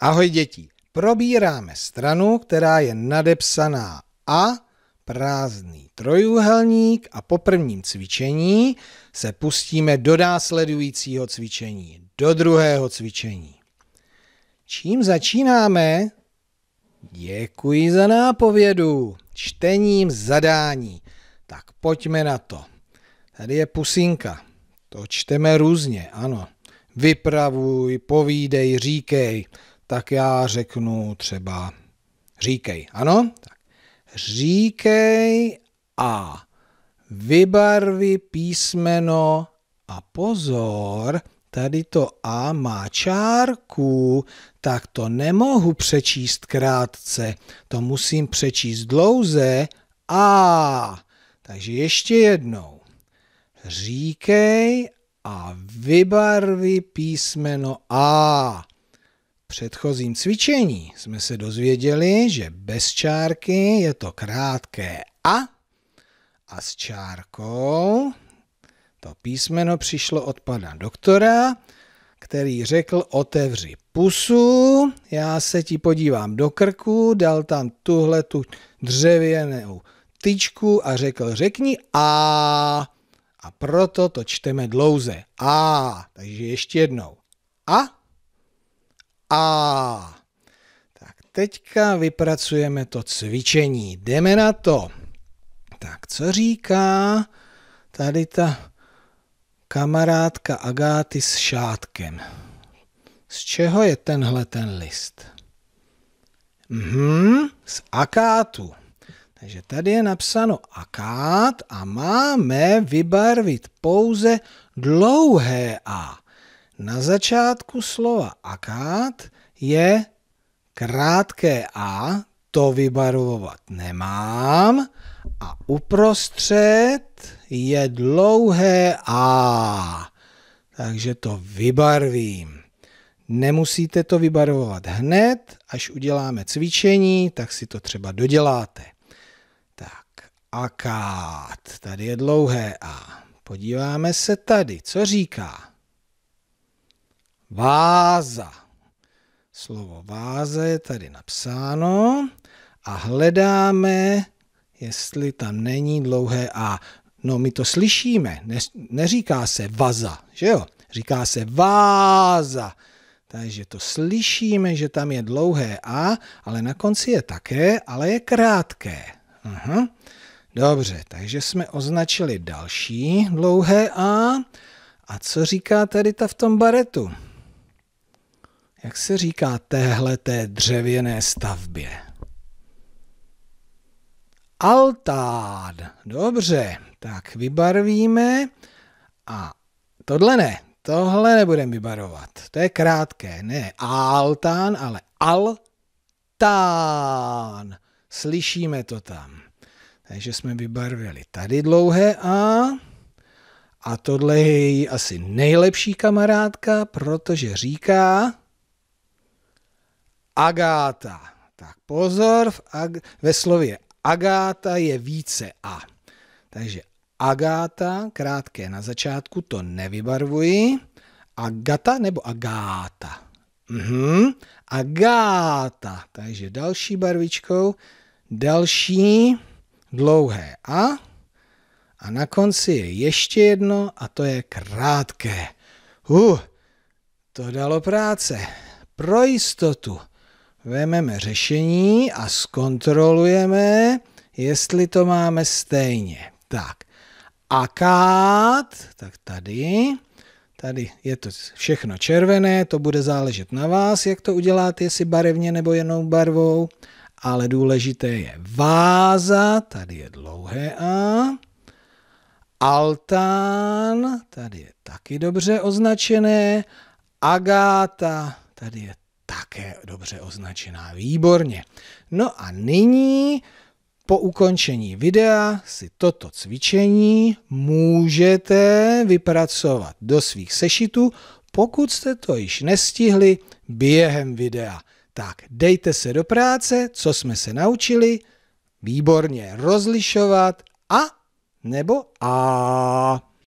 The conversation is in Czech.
Ahoj děti, probíráme stranu, která je nadepsaná A, prázdný trojúhelník a po prvním cvičení se pustíme do následujícího cvičení, do druhého cvičení. Čím začínáme? Děkuji za nápovědu. Čtením zadání. Tak pojďme na to. Tady je pusinka. To čteme různě, ano. Vypravuj, povídej, říkej tak já řeknu třeba říkej, ano? Tak. Říkej a vybarvi písmeno a pozor, tady to A má čárku, tak to nemohu přečíst krátce, to musím přečíst dlouze A. Takže ještě jednou. Říkej a vybarvi písmeno A předchozím cvičení jsme se dozvěděli, že bez čárky je to krátké a a s čárkou to písmeno přišlo od pana doktora, který řekl otevři pusu, já se ti podívám do krku, dal tam tuhle tu dřevěnou tyčku a řekl řekni a a proto to čteme dlouze. A, takže ještě jednou. A a. Tak teďka vypracujeme to cvičení. Jdeme na to. Tak co říká tady ta kamarádka Agáty s šátkem? Z čeho je tenhle ten list? Mhm, z akátu. Takže tady je napsáno akát a máme vybarvit pouze dlouhé A. Na začátku slova akát je krátké a, to vybarvovat nemám, a uprostřed je dlouhé a, takže to vybarvím. Nemusíte to vybarvovat hned, až uděláme cvičení, tak si to třeba doděláte. Tak, akát, tady je dlouhé a. Podíváme se tady, co říká váza. Slovo váze je tady napsáno a hledáme, jestli tam není dlouhé A. No, my to slyšíme, ne, neříká se vaza, že jo? Říká se váza. Takže to slyšíme, že tam je dlouhé A, ale na konci je také, ale je krátké. Aha. Dobře, takže jsme označili další dlouhé A. A co říká tady ta v tom baretu? Jak se říká téhle té dřevěné stavbě? Altán. Dobře, tak vybarvíme a tohle ne, tohle nebudeme vybarovat. To je krátké, ne altán, ale altán. Slyšíme to tam. Takže jsme vybarvili tady dlouhé A. A tohle je její asi nejlepší kamarádka, protože říká, Agáta. Tak pozor, v ag- ve slově Agáta je více A. Takže Agáta, krátké na začátku, to nevybarvuji. Agata nebo Agáta? Mhm. Agáta. Takže další barvičkou, další dlouhé A. A na konci je ještě jedno a to je krátké. Uh, to dalo práce. Pro jistotu Vememe řešení a zkontrolujeme, jestli to máme stejně. Tak, akát, tak tady, tady je to všechno červené, to bude záležet na vás, jak to uděláte, jestli barevně nebo jenou barvou, ale důležité je váza, tady je dlouhé A, altán, tady je taky dobře označené, agáta, tady je také dobře označená. Výborně. No a nyní po ukončení videa si toto cvičení můžete vypracovat do svých sešitů, pokud jste to již nestihli během videa. Tak dejte se do práce, co jsme se naučili, výborně rozlišovat a nebo a.